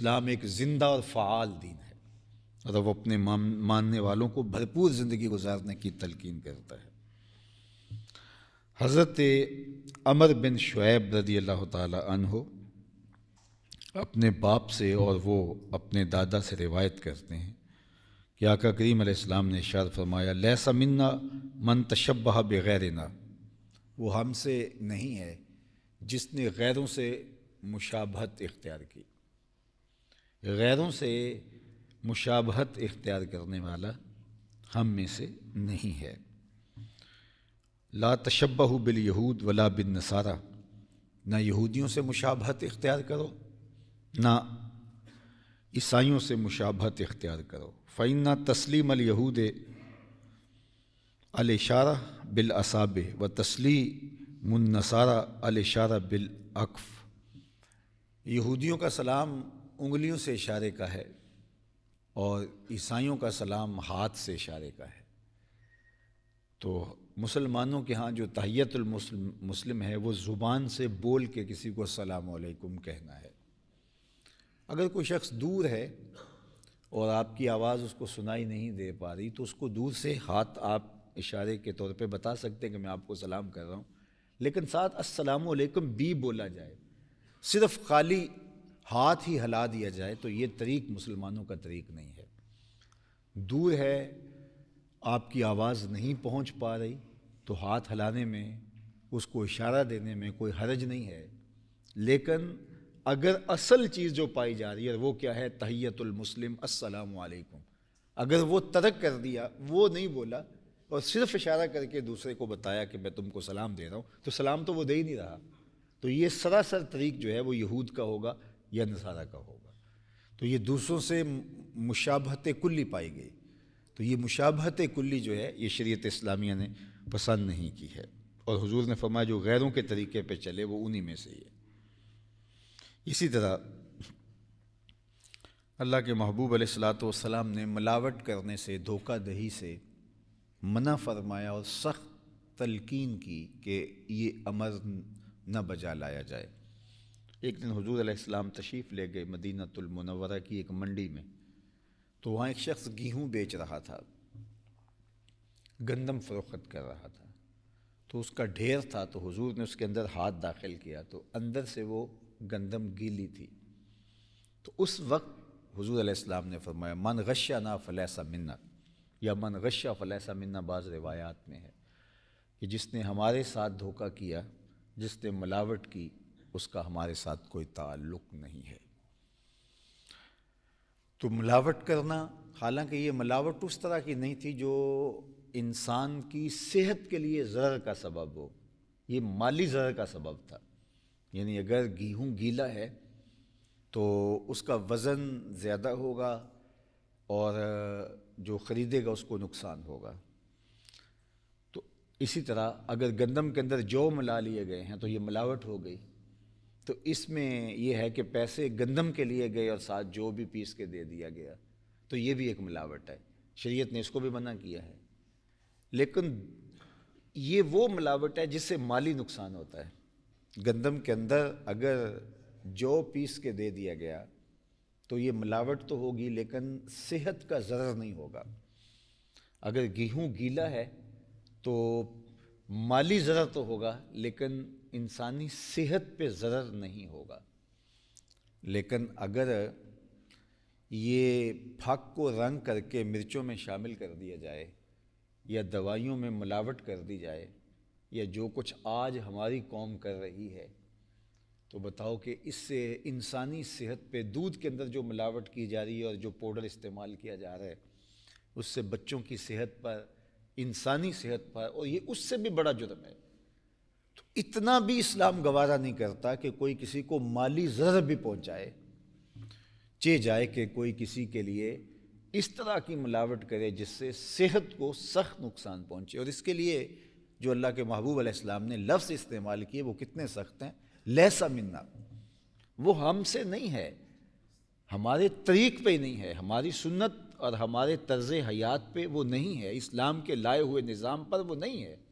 इस्लाम एक ज़िंदा और फ़ाल दीन है और अब मतलब अपने मानने वालों को भरपूर ज़िंदगी गुजारने की तलकिन करता है हज़रत अमर बिन शुएब रदी अल्लाह तन हो अपने बाप से और वो अपने दादा से रिवायत करते हैं कि आका करीम ने इशार फरमाया लैसा मन्ना मन बैर ना वो हमसे नहीं है जिसने गैरों से मुशाबहत इख्तियार की गैरों से मुशाबहत इख्तियार करने वाला हम में से नहीं है ला तशबह बिल यहूद वला बिन नसारा ना यहूदियों से मुशाबहत इख्तियार करो ना ईसाइयों से मुशाबहत इख्तियार करो फ़ैना तस्लीम अल यहूद अल इशारा बिल असाब व तस्ली मुन्नसारा अल इशारा बिल अक्फ़ यहूदियों का सलाम उंगलियों से इशारे का है और ईसाइयों का सलाम हाथ से इशारे का है तो मुसलमानों के यहाँ जो तहियतुलमुस्लिम मुस्लिम है वो ज़ुबान से बोल के किसी को सलामकुम कहना है अगर कोई शख्स दूर है और आपकी आवाज़ उसको सुनाई नहीं दे पा रही तो उसको दूर से हाथ आप इशारे के तौर पे बता सकते हैं कि मैं आपको सलाम कर रहा हूँ लेकिन साथ अस्सलाम भी बोला जाए सिर्फ खाली हाथ ही हिला दिया जाए तो ये तरीक मुसलमानों का तरीक नहीं है दूर है आपकी आवाज़ नहीं पहुंच पा रही तो हाथ हिलाने में उसको इशारा देने में कोई हरज नहीं है लेकिन अगर असल चीज़ जो पाई जा रही है वो क्या है तहैतुलमस्लिम असलकुम अगर वो तरक कर दिया वो नहीं बोला और सिर्फ इशारा करके दूसरे को बताया कि मैं तुमको सलाम दे रहा हूँ तो सलाम तो वो दे ही नहीं रहा तो ये सरासर तरीक जो है वो यहूद का होगा यह नसारा का होगा तो ये दूसरों से मुशाबहत कुल्ली पाई गई तो ये मुशाबहत कुल्ली जो है ये शरीत इस्लामिया ने पसंद नहीं की है और हुजूर ने फरमाया जो गैरों के तरीके पे चले वो उन्हीं में से ही है इसी तरह अल्लाह के महबूब सलाम ने मिलावट करने से धोखा दही से मना फरमाया और सख्त तलकीन की कि ये अमर न बजा लाया जाए एक दिन हजूर आलाम तशरीफ़ ले गए मदीनतुलमनवरा की एक मंडी में तो वहाँ एक शख्स गेहूँ बेच रहा था गंदम फ़रोख्त कर रहा था तो उसका ढेर था तो हुजूर ने उसके अंदर हाथ दाखिल किया तो अंदर से वो गंदम गीली थी तो उस वक्त हुजूर आलाम ने फरमाया मन गशा ना फलैसा मन्ना या मन गशा फलैसा मन्ना बाज़ रिवायात में है कि जिसने हमारे साथ धोखा किया जिसने मिलावट की उसका हमारे साथ कोई ताल्लुक नहीं है तो मिलावट करना हालांकि ये मिलावट उस तरह की नहीं थी जो इंसान की सेहत के लिए ज़र का सबब हो ये माली ज़र का सबब था यानी अगर गेहूँ गीला है तो उसका वज़न ज़्यादा होगा और जो ख़रीदेगा उसको नुकसान होगा तो इसी तरह अगर गंदम के अंदर जौ मिला लिए गए हैं तो ये मिलावट हो गई तो इसमें यह है कि पैसे गंदम के लिए गए और साथ जो भी पीस के दे दिया गया तो ये भी एक मिलावट है शरीयत ने इसको भी मना किया है लेकिन ये वो मिलावट है जिससे माली नुकसान होता है गंदम के अंदर अगर जो पीस के दे दिया गया तो ये मिलावट तो होगी लेकिन सेहत का ज़र नहीं होगा अगर गेहूँ गीला है तो माली ज़रा तो होगा लेकिन इंसानी सेहत पे ज़र नहीं होगा लेकिन अगर ये फक को रंग करके मिर्चों में शामिल कर दिया जाए या दवाइयों में मिलावट कर दी जाए या जो कुछ आज हमारी कौम कर रही है तो बताओ कि इससे इंसानी सेहत पे दूध के अंदर जो मिलावट की जा रही है और जो पाउडर इस्तेमाल किया जा रहा है उससे बच्चों की सेहत पर इंसानी सेहत पर और ये उससे भी बड़ा जुर्म है तो इतना भी इस्लाम गवारा नहीं करता कि कोई किसी को माली जर भी पहुंचाए चे जाए कि कोई किसी के लिए इस तरह की मिलावट करे जिससे सेहत को सख्त नुकसान पहुंचे और इसके लिए जो अल्लाह के महबूब अलैहिस्सलाम ने लफ्ज़ इस्तेमाल किए वो कितने सख्त हैं लहसा मिन्ना वो हमसे नहीं है हमारे तरीक पे नहीं है हमारी सुन्नत और हमारे तर्ज हयात पे वो नहीं है इस्लाम के लाए हुए निज़ाम पर वो नहीं है